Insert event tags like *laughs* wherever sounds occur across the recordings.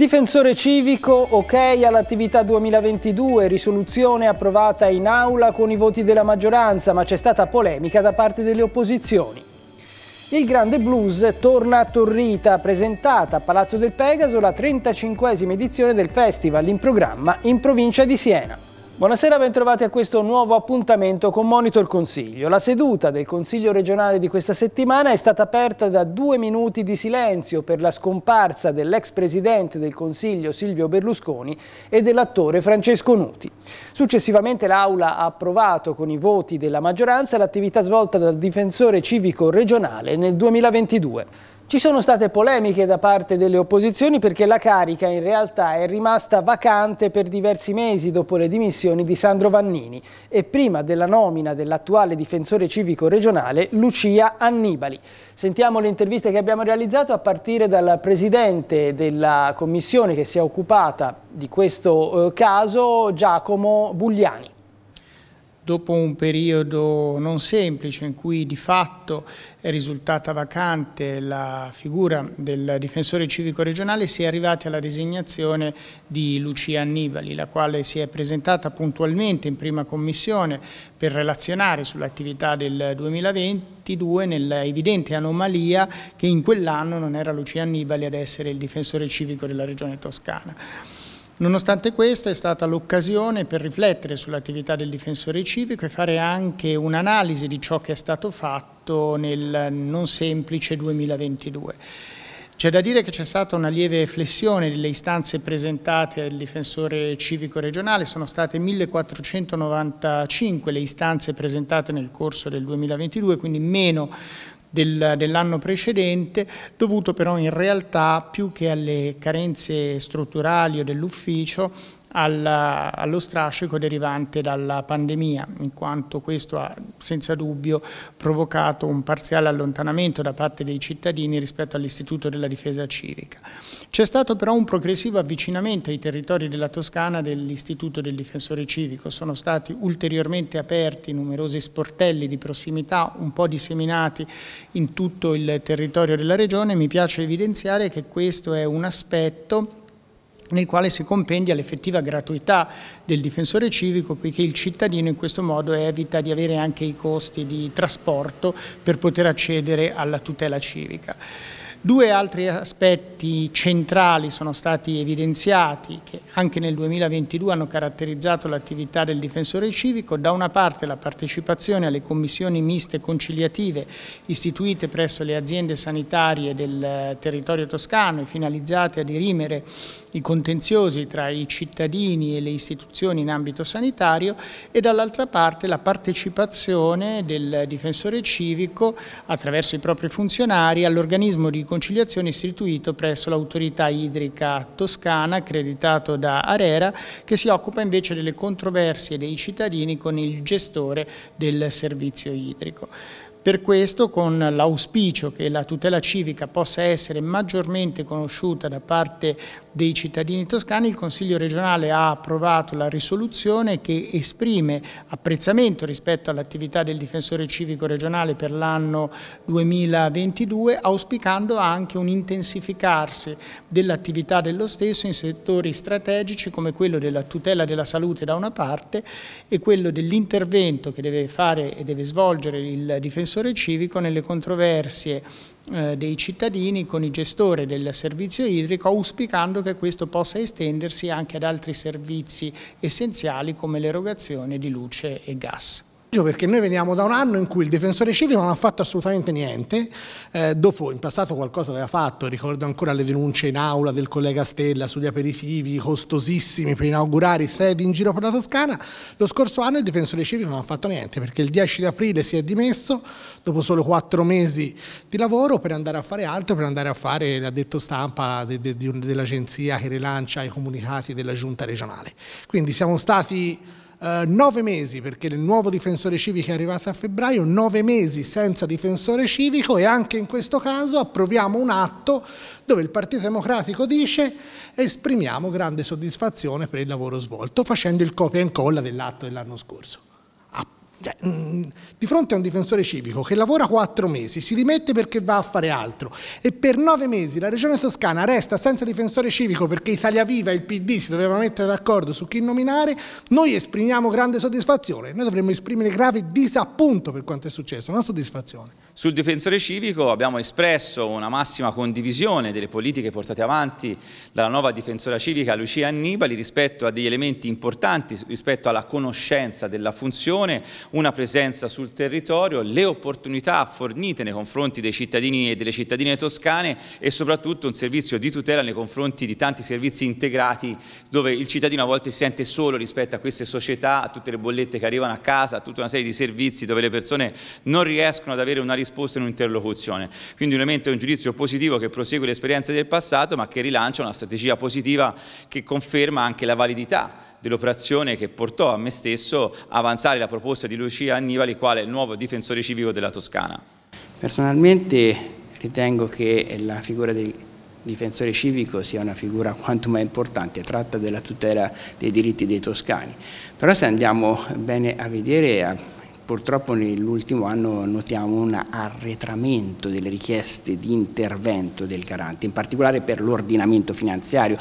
Difensore civico, ok all'attività 2022, risoluzione approvata in aula con i voti della maggioranza, ma c'è stata polemica da parte delle opposizioni. Il Grande Blues torna a Torrita, presentata a Palazzo del Pegaso la 35esima edizione del festival in programma in provincia di Siena. Buonasera, bentrovati a questo nuovo appuntamento con Monitor Consiglio. La seduta del Consiglio regionale di questa settimana è stata aperta da due minuti di silenzio per la scomparsa dell'ex presidente del Consiglio Silvio Berlusconi e dell'attore Francesco Nuti. Successivamente l'Aula ha approvato con i voti della maggioranza l'attività svolta dal difensore civico regionale nel 2022. Ci sono state polemiche da parte delle opposizioni perché la carica in realtà è rimasta vacante per diversi mesi dopo le dimissioni di Sandro Vannini e prima della nomina dell'attuale difensore civico regionale Lucia Annibali. Sentiamo le interviste che abbiamo realizzato a partire dal presidente della commissione che si è occupata di questo eh, caso, Giacomo Bugliani dopo un periodo non semplice in cui di fatto è risultata vacante la figura del difensore civico regionale, si è arrivati alla designazione di Lucia Annibali, la quale si è presentata puntualmente in prima commissione per relazionare sull'attività del 2022 nell'evidente anomalia che in quell'anno non era Lucia Annibali ad essere il difensore civico della regione toscana. Nonostante questo è stata l'occasione per riflettere sull'attività del difensore civico e fare anche un'analisi di ciò che è stato fatto nel non semplice 2022. C'è da dire che c'è stata una lieve flessione delle istanze presentate al difensore civico regionale, sono state 1495 le istanze presentate nel corso del 2022, quindi meno del, dell'anno precedente, dovuto però in realtà più che alle carenze strutturali o dell'ufficio alla, allo strascico derivante dalla pandemia, in quanto questo ha senza dubbio provocato un parziale allontanamento da parte dei cittadini rispetto all'istituto della difesa civica. C'è stato però un progressivo avvicinamento ai territori della Toscana dell'istituto del difensore civico, sono stati ulteriormente aperti numerosi sportelli di prossimità un po' disseminati in tutto il territorio della regione, mi piace evidenziare che questo è un aspetto nel quale si compendia l'effettiva gratuità del difensore civico, poiché il cittadino in questo modo evita di avere anche i costi di trasporto per poter accedere alla tutela civica. Due altri aspetti centrali sono stati evidenziati che anche nel 2022 hanno caratterizzato l'attività del difensore civico, da una parte la partecipazione alle commissioni miste conciliative istituite presso le aziende sanitarie del territorio toscano e finalizzate a dirimere i contenziosi tra i cittadini e le istituzioni in ambito sanitario e dall'altra parte la partecipazione del difensore civico attraverso i propri funzionari all'organismo di conciliazione istituito presso l'autorità idrica toscana accreditato da Arera che si occupa invece delle controversie dei cittadini con il gestore del servizio idrico. Per questo, con l'auspicio che la tutela civica possa essere maggiormente conosciuta da parte dei cittadini toscani, il Consiglio regionale ha approvato la risoluzione che esprime apprezzamento rispetto all'attività del difensore civico regionale per l'anno 2022, auspicando anche un intensificarsi dell'attività dello stesso in settori strategici come quello della tutela della salute da una parte e quello dell'intervento che deve fare e deve svolgere il difensore civico nelle controversie eh, dei cittadini con i gestori del servizio idrico auspicando che questo possa estendersi anche ad altri servizi essenziali come l'erogazione di luce e gas perché noi veniamo da un anno in cui il difensore civico non ha fatto assolutamente niente, eh, dopo in passato qualcosa aveva fatto, ricordo ancora le denunce in aula del collega Stella sugli aperitivi costosissimi per inaugurare i sedi in giro per la Toscana, lo scorso anno il difensore civico non ha fatto niente perché il 10 di aprile si è dimesso dopo solo quattro mesi di lavoro per andare a fare altro, per andare a fare l'ha detto stampa de, de, de, dell'agenzia che rilancia i comunicati della giunta regionale. Quindi siamo stati eh, nove mesi, perché il nuovo difensore civico è arrivato a febbraio, nove mesi senza difensore civico e anche in questo caso approviamo un atto dove il Partito Democratico dice esprimiamo grande soddisfazione per il lavoro svolto, facendo il copia e incolla dell'atto dell'anno scorso. Cioè, mm, di fronte a un difensore civico che lavora quattro mesi, si rimette perché va a fare altro e per nove mesi la regione toscana resta senza difensore civico perché Italia Viva e il PD si dovevano mettere d'accordo su chi nominare, noi esprimiamo grande soddisfazione, noi dovremmo esprimere grave disappunto per quanto è successo, non soddisfazione. Sul difensore civico abbiamo espresso una massima condivisione delle politiche portate avanti dalla nuova difensora civica Lucia Annibali rispetto a degli elementi importanti, rispetto alla conoscenza della funzione, una presenza sul territorio, le opportunità fornite nei confronti dei cittadini e delle cittadine toscane e soprattutto un servizio di tutela nei confronti di tanti servizi integrati dove il cittadino a volte si sente solo rispetto a queste società, a tutte le bollette che arrivano a casa, a tutta una serie di servizi dove le persone non riescono ad avere una risposta in un'interlocuzione. Quindi un elemento è un giudizio positivo che prosegue le esperienze del passato ma che rilancia una strategia positiva che conferma anche la validità dell'operazione che portò a me stesso a avanzare la proposta di Lucia Annibali quale nuovo difensore civico della Toscana. Personalmente ritengo che la figura del difensore civico sia una figura quanto mai importante, tratta della tutela dei diritti dei toscani. Però se andiamo bene a vedere, eh, purtroppo nell'ultimo anno notiamo un arretramento delle richieste di intervento del garante, in particolare per l'ordinamento finanziario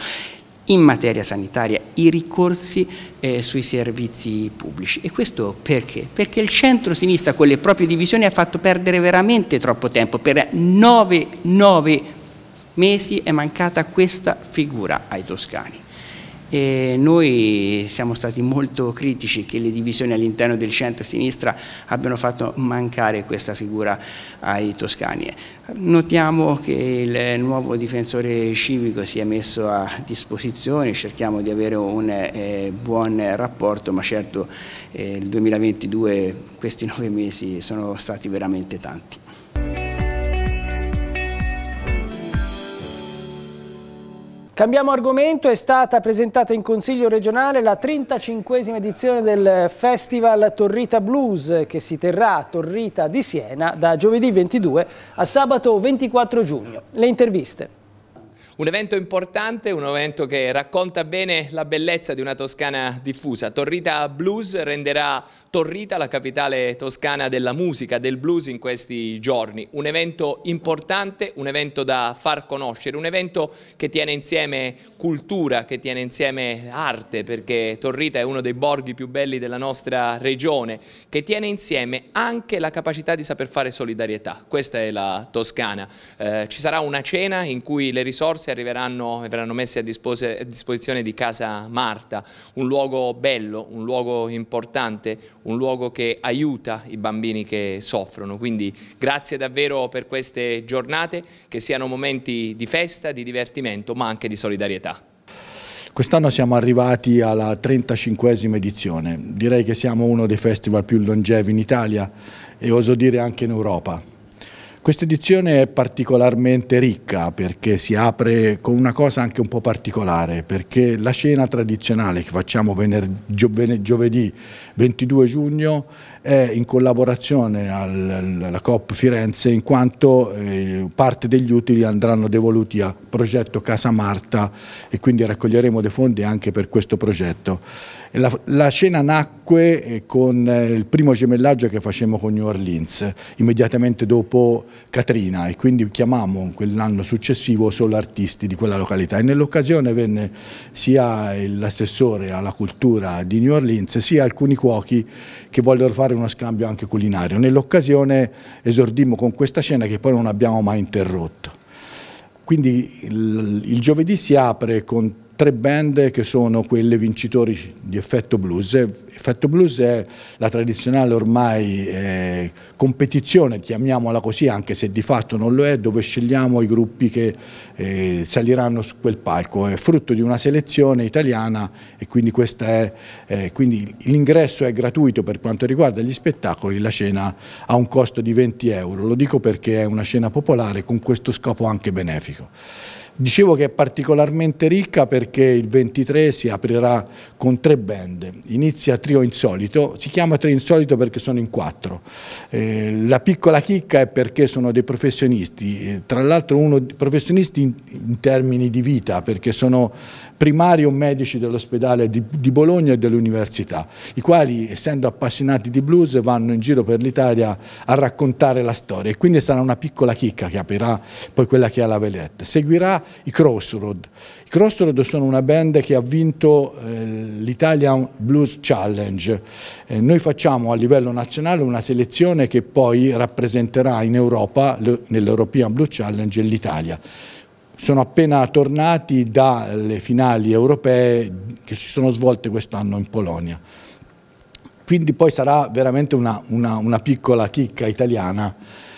in materia sanitaria, i ricorsi eh, sui servizi pubblici. E questo perché? Perché il centro-sinistra con le proprie divisioni ha fatto perdere veramente troppo tempo. Per 9 mesi è mancata questa figura ai toscani. E noi siamo stati molto critici che le divisioni all'interno del centro-sinistra abbiano fatto mancare questa figura ai toscani. Notiamo che il nuovo difensore civico si è messo a disposizione, cerchiamo di avere un eh, buon rapporto, ma certo eh, il 2022, questi *laughs* nove mesi, sono stati veramente tanti. Cambiamo argomento, è stata presentata in Consiglio regionale la 35esima edizione del Festival Torrita Blues che si terrà a Torrita di Siena da giovedì 22 a sabato 24 giugno. Le interviste. Un evento importante, un evento che racconta bene la bellezza di una Toscana diffusa. Torrita Blues renderà Torrita, la capitale toscana della musica, del blues in questi giorni. Un evento importante, un evento da far conoscere, un evento che tiene insieme cultura, che tiene insieme arte, perché Torrita è uno dei borghi più belli della nostra regione, che tiene insieme anche la capacità di saper fare solidarietà. Questa è la Toscana. Eh, ci sarà una cena in cui le risorse arriveranno e verranno messe a, dispos a disposizione di Casa Marta, un luogo bello, un luogo importante, un luogo che aiuta i bambini che soffrono. Quindi grazie davvero per queste giornate, che siano momenti di festa, di divertimento, ma anche di solidarietà. Quest'anno siamo arrivati alla 35esima edizione, direi che siamo uno dei festival più longevi in Italia e oso dire anche in Europa. Questa edizione è particolarmente ricca perché si apre con una cosa anche un po' particolare, perché la cena tradizionale che facciamo giovedì 22 giugno è in collaborazione alla COP Firenze in quanto eh, parte degli utili andranno devoluti a progetto Casa Marta e quindi raccoglieremo dei fondi anche per questo progetto. La, la, scena nacque eh, con eh, il primo gemellaggio che facemmo con New Orleans, immediatamente dopo Katrina e quindi chiamammo quell'anno successivo solo artisti di quella località e nell'occasione venne sia l'assessore alla cultura di New Orleans sia alcuni cuochi che vollero fare uno scambio anche culinario. Nell'occasione esordimmo con questa cena che poi non abbiamo mai interrotto. Quindi il, il giovedì si apre con tre band che sono quelle vincitori di Effetto Blues. Effetto Blues è la tradizionale ormai eh, competizione, chiamiamola così, anche se di fatto non lo è, dove scegliamo i gruppi che eh, saliranno su quel palco. È frutto di una selezione italiana e quindi, eh, quindi l'ingresso è gratuito per quanto riguarda gli spettacoli, la cena ha un costo di 20 euro. Lo dico perché è una cena popolare con questo scopo anche benefico. Dicevo che è particolarmente ricca perché il 23 si aprirà con tre band, inizia Trio Insolito, si chiama Trio Insolito perché sono in quattro, eh, la piccola chicca è perché sono dei professionisti, eh, tra l'altro uno professionisti in, in, termini di vita perché sono primario medici dell'ospedale di, di, Bologna e dell'università, i quali essendo appassionati di blues vanno in giro per l'Italia a raccontare la storia e quindi sarà una piccola chicca che aprirà poi quella che è la vedette. Seguirà i Crossroad. I Crossroad sono una band che ha vinto eh, l'Italian Blues Challenge. Eh, noi facciamo a livello nazionale una selezione che poi rappresenterà in Europa, nell'European Blues Challenge, l'Italia sono appena tornati dalle finali europee che si sono svolte quest'anno in Polonia. Quindi poi sarà veramente una, una, una piccola chicca italiana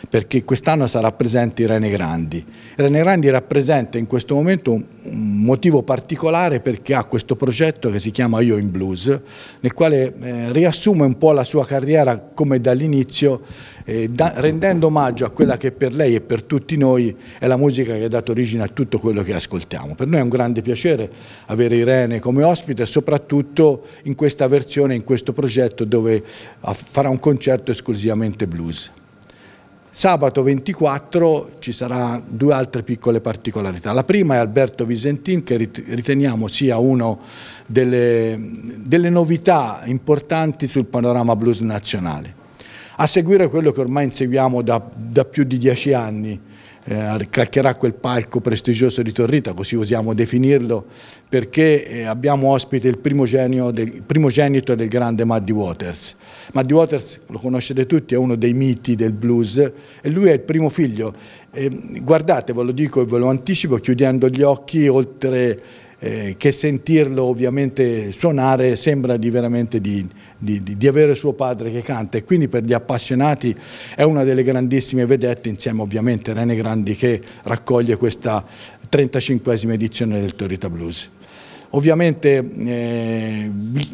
perché quest'anno sarà presente Irene Grandi. Irene Grandi rappresenta in questo momento un motivo particolare perché ha questo progetto che si chiama Io in Blues, nel quale eh, riassume un po' la sua carriera come dall'inizio eh, da, rendendo omaggio a quella che per lei e per tutti noi è la musica che ha dato origine a tutto quello che ascoltiamo. Per noi è un grande piacere avere Irene come ospite, soprattutto in questa versione, in questo progetto dove farà un concerto esclusivamente blues. Sabato 24 ci saranno due altre piccole particolarità. La prima è Alberto Visentin che riteniamo sia una delle, delle novità importanti sul panorama blues nazionale a seguire quello che ormai inseguiamo da, da più di dieci anni, eh, calcherà quel palco prestigioso di Torrita, così usiamo definirlo, perché eh, abbiamo ospite il primogenito del, del grande Muddy Waters. Muddy Waters, lo conoscete tutti, è uno dei miti del blues e lui è il primo figlio. Eh, guardate, ve lo dico e ve lo anticipo, chiudendo gli occhi oltre eh, che sentirlo ovviamente suonare sembra di veramente di, di, di, avere suo padre che canta e quindi per gli appassionati è una delle grandissime vedette insieme ovviamente a Rene Grandi che raccoglie questa 35esima edizione del Torita Blues. Ovviamente eh,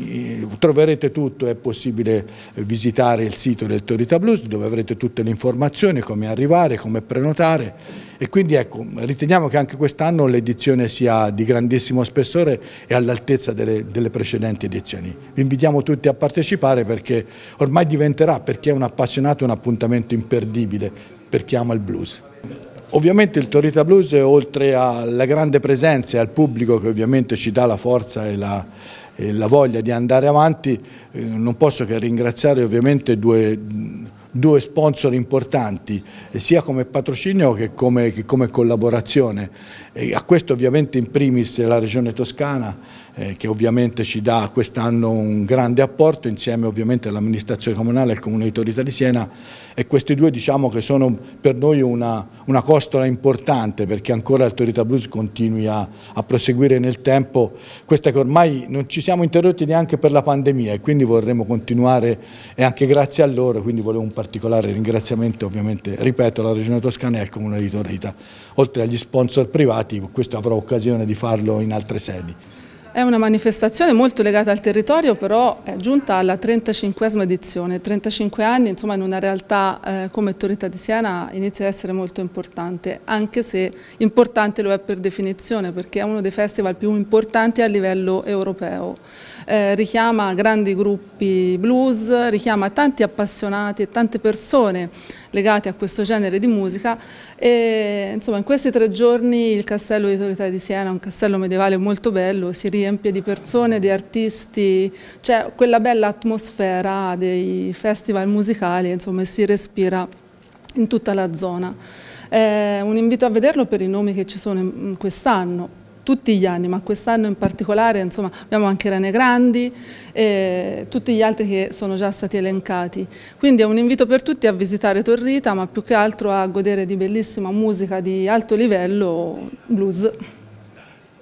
eh, troverete tutto, è possibile visitare il sito del Torita Blues dove avrete tutte le informazioni, come arrivare, come prenotare e quindi ecco, riteniamo che anche quest'anno l'edizione sia di grandissimo spessore e all'altezza delle, delle, precedenti edizioni. Vi invitiamo tutti a partecipare perché ormai diventerà, per chi è un appassionato, un appuntamento imperdibile per chi ama il blues. Ovviamente il Torita Blues, oltre alla grande presenza e al pubblico che ovviamente ci dà la forza e la, e la voglia di andare avanti, eh, non posso che ringraziare ovviamente due due sponsor importanti eh, sia come patrocinio che come, che come collaborazione. E a questo ovviamente in primis la Regione Toscana eh, che ovviamente ci dà quest'anno un grande apporto insieme ovviamente all'amministrazione comunale e al comune di Torita di Siena e questi due diciamo che sono per noi una, una costola importante perché ancora il Torita Blues continui a, a, proseguire nel tempo, questa che ormai non ci siamo interrotti neanche per la pandemia e quindi vorremmo continuare e anche grazie a loro, quindi volevo un particolare ringraziamento ovviamente, ripeto, alla Regione Toscana e al comune di Torrita, oltre agli sponsor privati, questo avrò occasione di farlo in altre sedi. È una manifestazione molto legata al territorio, però è giunta alla 35esima edizione. 35 anni, insomma, in una realtà eh, come Torretta di Siena inizia ad essere molto importante, anche se importante lo è per definizione, perché è uno dei festival più importanti a livello europeo. Eh, richiama grandi gruppi blues, richiama tanti appassionati e tante persone legati a questo genere di musica e insomma in questi tre giorni il castello di Torità di Siena, un castello medievale molto bello, si riempie di persone, di artisti, c'è quella bella atmosfera dei festival musicali insomma e si respira in tutta la zona. È eh, un invito a vederlo per i nomi che ci sono quest'anno, tutti gli anni, ma quest'anno in particolare insomma, abbiamo anche Rene Grandi e tutti gli altri che sono già stati elencati. Quindi è un invito per tutti a visitare Torrita, ma più che altro a godere di bellissima musica di alto livello, blues.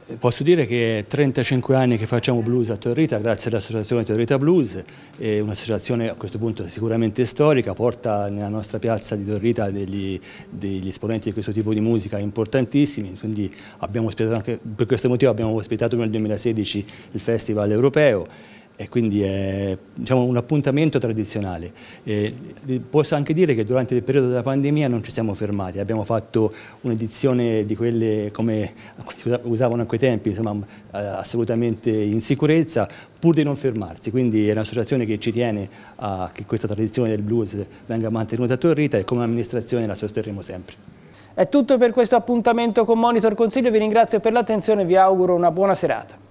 Eh, posso dire che è 35 anni che facciamo blues a Torrita grazie all'associazione Torrita Blues, un'associazione a questo punto sicuramente storica, porta nella nostra piazza di Torrita degli, degli, esponenti di questo tipo di musica importantissimi, quindi abbiamo ospitato anche, per questo motivo abbiamo ospitato nel 2016 il Festival Europeo e quindi è diciamo, un appuntamento tradizionale. E posso anche dire che durante il periodo della pandemia non ci siamo fermati, abbiamo fatto un'edizione di quelle come usavano a quei tempi, insomma, assolutamente in sicurezza, pur di non fermarsi, quindi è un'associazione che ci tiene a che questa tradizione del blues venga mantenuta a Torrita e come amministrazione la sosterremo sempre. È tutto per questo appuntamento con Monitor Consiglio, vi ringrazio per l'attenzione e vi auguro una buona serata.